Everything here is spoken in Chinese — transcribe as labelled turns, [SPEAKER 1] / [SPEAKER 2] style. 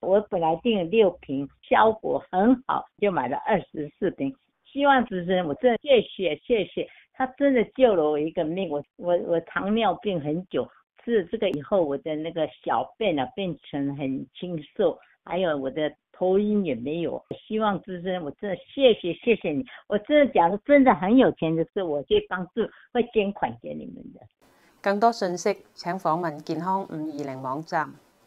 [SPEAKER 1] 我本来订了六瓶，效果很好，就买了二十四瓶。希望之声，我真的谢谢谢谢，他真的救了我一个命。我我我糖尿病很久，吃了这个以后，我的那个小便啊变成很清瘦，还有我的头晕也没有。希望之声，我真的谢谢谢谢你。
[SPEAKER 2] 我真的假如真的很有钱的时候，我去帮助会捐款给你们的。更多信息，请访问健康五二零网站。